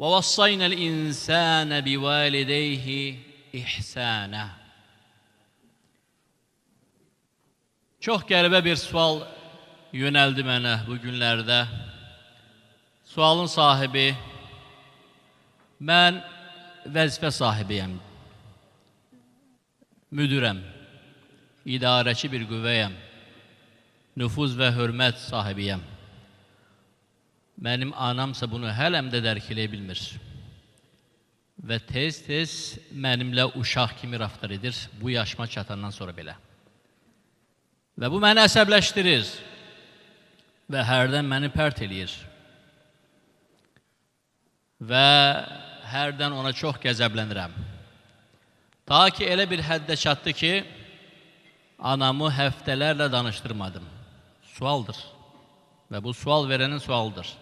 وَوَصَّيْنَا الْاِنْسَانَ بِوَالِدَيْهِ اِحْسَانًا Çox qəribə bir sual yönəldi mənə bu günlərdə. Sualın sahibi, mən vəzifə sahibiyəm, müdürəm, idarəçi bir qüvvəyəm, nüfuz və hörmət sahibiyəm. Mənim anamsa bunu hələm də dərk eləyə bilmir. Və tez-tez mənimlə uşaq kimi rəftar edir bu yaşıma çatandan sonra belə. Və bu məni əsəbləşdirir və hərdən məni pərt eləyir. Və hərdən ona çox qəzəblənirəm. Ta ki elə bir həddə çatdı ki, anamı həftələrlə danışdırmadım. Sualdır. Və bu sual verənin sualıdır.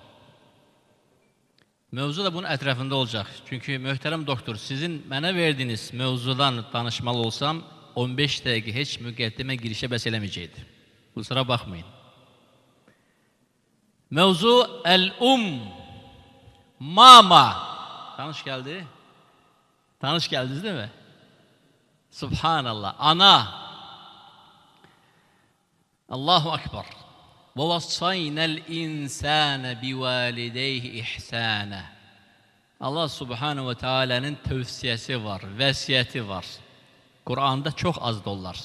Mövzu da bunun ətrafında olacaq. Çünki möhtərəm doktor, sizin mənə verdiyiniz mövzudan danışmalı olsam 15 dəqiqə heç müqəddimə girişə bəs eləməyəcəkdi. Qusura baxmayın. Mövzu el-um mama. Tanış geldi. Tanış değil mi? Subhanallah. Ana. Allahu akbar. وَوَصَّيْنَا الْاِنْسَانَ بِوَالِدَيْهِ اِحْسَانَ Allah Subhanahu ve Teala'nın tövsiyesi var, vesiyeti var. Kur'an'da çok az dolar.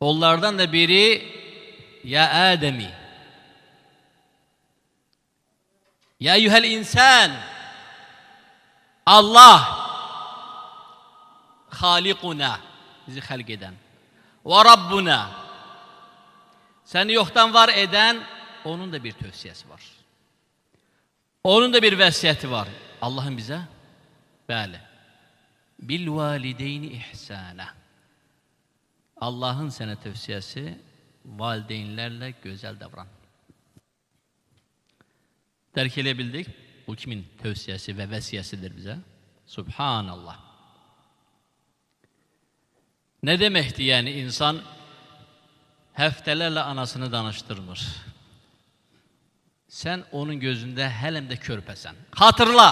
Onlardan da biri ya Ademi. Ya eyyuhel insan. Allah Halikuna bizi halk Ve Rabbuna seni yoktan var eden onun da bir tövsiyesi var. Onun da bir vesiyeti var. Allah'ın bize böyle. Bil valideyni ihsana. Allah'ın sana tövsiyesi valideynlerle güzel davran. Terk edebildik. Bu kimin tövsiyesi ve vesiyesidir bize? Subhanallah. Ne demekti yani insan həftələrlə anasını danışdırmır. Sən onun gözündə hələm də körpəsən. Xatırla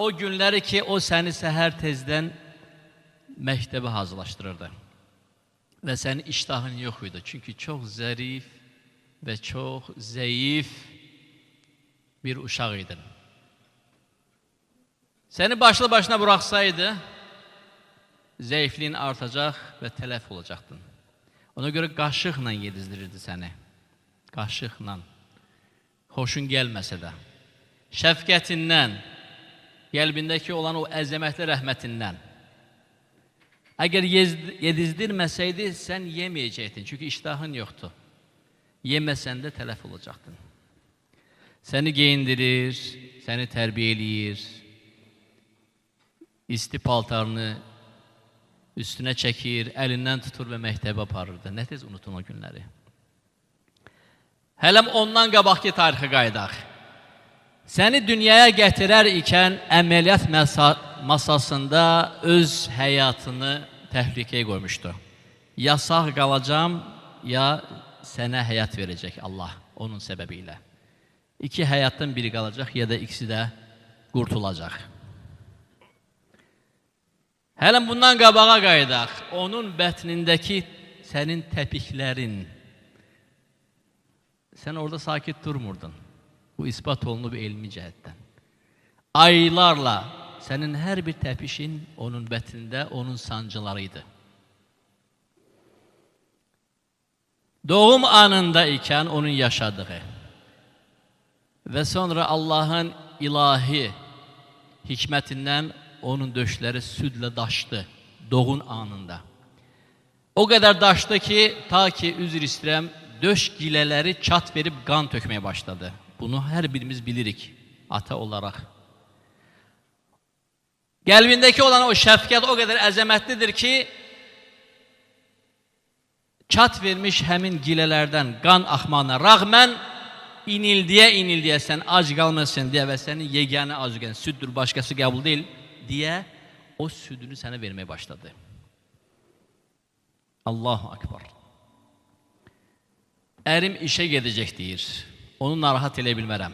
o günləri ki, o səni səhər tezdən məktəbə hazırlaşdırırdı. Və sənin iştahın yox idi. Çünki çox zərif və çox zəif bir uşaq idin. Səni başlı başına buraxsaydı, zəifliyin artacaq və tələf olacaqdın. Ona görə qaşıqla yedizdirirdi səni. Qaşıqla. Xoşun gəlməsə də. Şəfqətindən, qəlbindəki olan o əzəmətli rəhmətindən. Əgər yedizdirməsəydi, sən yeməyəcəkdin. Çünki iştahın yoxdur. Yeməsən də tələf olacaqdın. Səni geyindirir, səni tərbiyə eləyir. İsti paltarını üstünə çəkir, əlindən tutur və məktəbə aparırdı. Nə tez unutun o günləri. Hələm ondan qabaqki tarixə qayıdaq. Səni dünyaya gətirər ikən əməliyyat masasında öz həyatını təhlükəyə qoymuşdu. Ya sağ qalacam, ya sənə həyat verəcək Allah onun səbəbi ilə. İki həyatdan biri qalacaq, ya da ikisi də qurtulacaq. Hələ bundan qabağa qayıdaq. Onun bətnindəki sənin təpiklərin. Sən orada sakit durmurdun. Bu isbat olunub elmi cəhətdən. Aylarla sənin hər bir təpişin onun bətnində onun sancıları idi. Doğum anında ikən onun yaşadığı və sonra Allahın ilahi hikmətindən onun döşləri südlə daşdı doğun anında. O qədər daşdı ki, ta ki üzr istəyirəm, döş gilələri çat verib qan tökməyə başladı. Bunu hər birimiz bilirik ata olaraq. Qəlbindəki olan o şəfqət o qədər əzəmətlidir ki, çat vermiş həmin gilələrdən qan axmağına rəğmən inildiyə inildiyə sən ac qalmasın deyə və sənin yeganə azuqən süddür, başqası qəbul deyil. diye o südünü sana vermeye başladı. Allahu Akbar. Erim işe gidecek deyir. Onu narahat edebilmerem.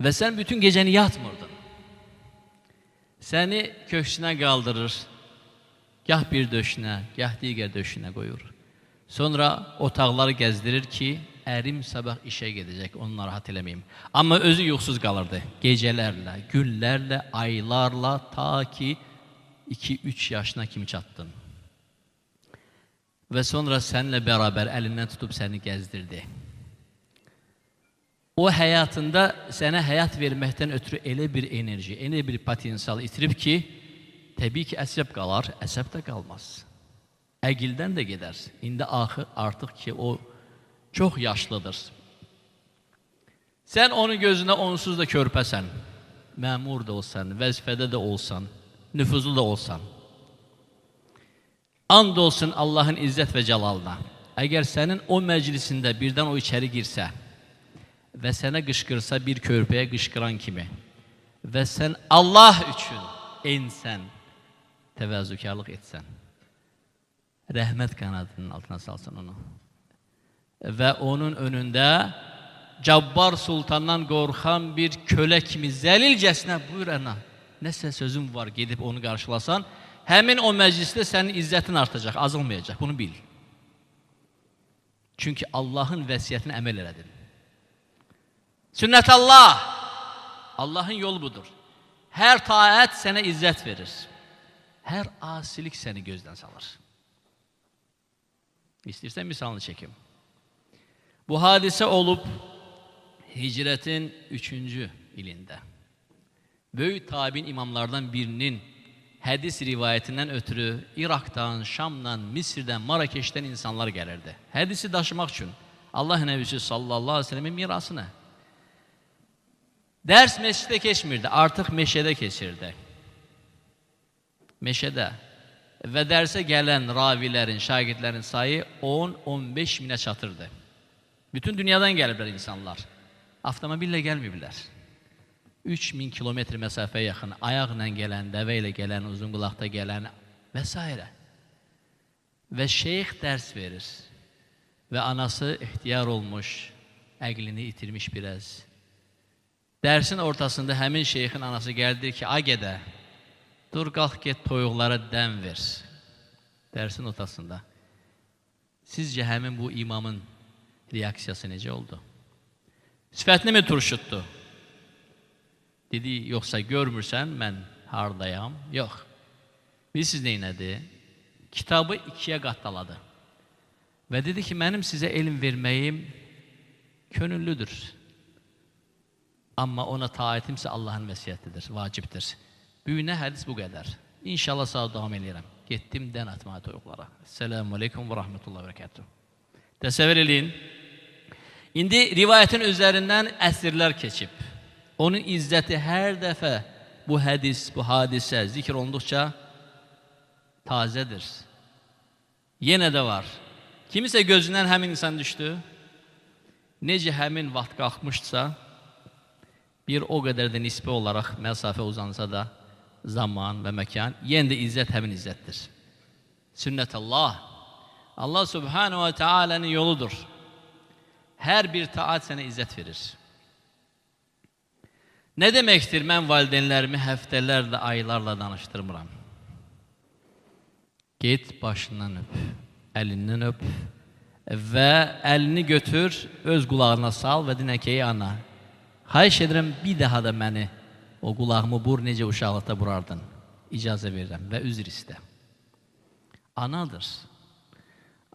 Ve sen bütün geceni yatmırdın. Seni köksüne kaldırır. Gah bir döşüne, gah diğer döşüne koyur. Sonra otaqları gezdirir ki, ərim sabah işə gedəcək, onu narahat eləməyim. Amma özü yoxsuz qalırdı gecələrlə, günlərlə, aylarla ta ki 2-3 yaşına kimi çatdın. Və sonra səninlə bərabər əlindən tutub səni gəzdirdi. O həyatında sənə həyat verməkdən ötürü elə bir enerji, elə bir potensial itirib ki, təbii ki, əsəb qalar, əsəb də qalmaz. Əqildən də gedər. İndi axı artıq ki, o çox yaşlıdır. Sən onun gözünə onsuz da körpəsən. Məmur da olsan, vəzifədə də olsan, nüfuzlu da olsan. And olsun Allahın izzət və cəlalına. Əgər sənin o məclisində birdən o içəri girsə və sənə qışqırsa bir körpəyə qışqıran kimi və sən Allah üçün ensən, təvəzzükarlıq etsən, rəhmət qanadının altına salsan onu və onun önündə Cabbar sultandan qorxan bir kölə kimi zəlilcəsinə buyur əna, nəsə sözüm var gedib onu qarşılasan, həmin o məclisdə sənin izzətin artacaq, azılmayacaq, bunu bil. Çünki Allahın vəsiyyətinə əməl elədin. Sünnət Allah, Allahın yolu budur. Hər taət sənə izzət verir. Hər asilik səni gözdən salır. İstəyirsən misalını çəkim. Bu hadisə olub hicrətin üçüncü ilində. Böyük tabin imamlardan birinin hədis rivayətindən ötürü İraqdan, Şamdan, Misirdən, Marakeşdən insanlar gəlirdi. Hədisi daşımaq üçün Allah Nəbisi sallallahu aleyhi ve sellemin mirasını. Dərs məsciddə keçmirdi, artıq meşədə keçirdi. Meşədə və dərsə gələn ravilərin, şagirdlərin sayı 10-15 minə çatırdı. Bütün dünyadan gəliblər insanlar. Avtomobillə gəlməyiblər. 3000 kilometr məsafəyə yaxın ayaqla gələn, dəvə ilə gələn, uzun qulaqda gələn və s. Və şeyx dərs verir. Və anası ixtiyar olmuş, əqlini itirmiş biraz. Dərsin ortasında həmin şeyxin anası gəldi ki, ay gədə, dur qalx get toyuqlara dən ver. Dərsin ortasında. Sizcə həmin bu imamın reaksiyası necə oldu? Sifətini mi turşutdu? Dedi, yoxsa görmürsən, mən hardayam? Yox. Bilirsiniz neynədi? Kitabı ikiyə qatdaladı. Və dedi ki, mənim sizə elm verməyim könüllüdür. Amma ona taitimsə Allahın vəsiyyətidir, vacibdir. Büyünə hədis bu qədər. İnşallah sağ davam edirəm. Getdim dən atmağa toyuqlara. Selamun Aleyküm və Rahmetullah və Bərəkətuhu. Təsəvvür eləyin. İndi rivayətin üzərindən əsrlər keçib. Onun izzəti hər dəfə bu hədis, bu hadisə zikr olunduqca tazədir. Yenə də var. Kimisə gözündən həmin insan düşdü. Necə həmin vaxt qalxmışsa, bir o qədər də nisbi olaraq məsafə uzansa da zaman və məkan yenə də izzət həmin izzətdir. Sünnət Allah. Allah Subhanahu ve Taala'nın yoludur. Her bir taat sana izzet verir. Ne demektir men validenlerimi heftelerle, aylarla danıştırmıram. Git başından öp, elinden öp ve elini götür, öz kulağına sal ve dinekeyi ana. Hayş edirəm bir daha da məni o qulağımı bur nece uşaqlıqda burardın. İcazə ve və üzr istə. Anadır.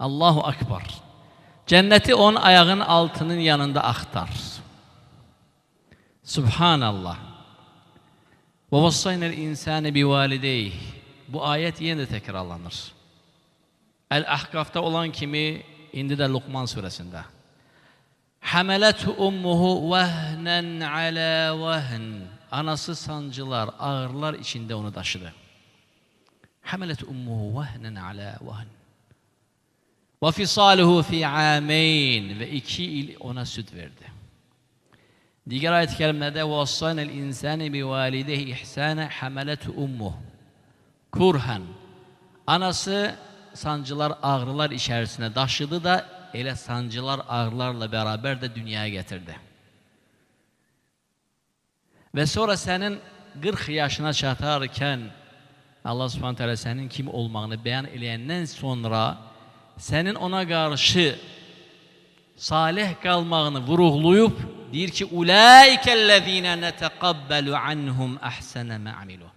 Allahu akbar. Cənnəti onun ayağının altının yanında axtar. Subhanallah. Və vəssaynəl insane bi valideyh. Bu ayət yenə də təkrarlanır. Əl-Əhqafda olan kimi indi də Luqman surəsində. Həmələthu ummuhu vəhnən alə vəhn. Anası sancılar, ağırlar içində onu daşıdı. Həmələthu ummuhu vəhnən alə vəhn. وَفِصَالُهُ fi عَامَيْنِ Ve iki il ona süt verdi. Diğer ayet-i kerimede وَوَصَّنَ الْاِنْسَانِ بِوَالِدَهِ اِحْسَانَ حَمَلَتُ ummuh. Kurhan. Anası sancılar, ağrılar içerisine taşıdı da ele sancılar, ağrılarla beraber de dünyaya getirdi. Ve sonra senin 40 yaşına çatarken Allah subhanahu senin kim olmağını beyan edenden sonra sənin ona qarşı salih qalmağını vuruqlayıb deyir ki, "Ulaikellezina netaqabbalu anhum ahsana ma'amilu."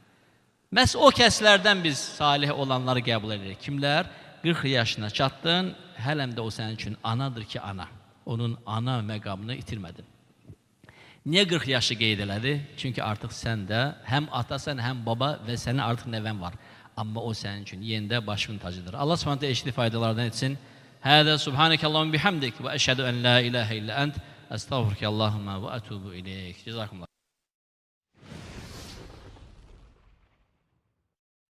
Məs o kəslərdən biz salih olanları qəbul edirik. Kimlər? 40 yaşına çatdın, hələm də o sənin üçün anadır ki, ana. Onun ana məqamını itirmədin. Niyə 40 yaşı qeyd elədi? Çünki artıq sən də həm atasan, həm baba və sənin artıq nəvən var. Amma o sənin üçün yenə başın tacıdır. Allah Subhanahu taala eşitli faydalardan etsin. Hədə subhanakallahumma bihamdik və əşhədu an la ilaha illa ent. Estağfurullah Allahumma və etubu ileyk. Cezakumullah.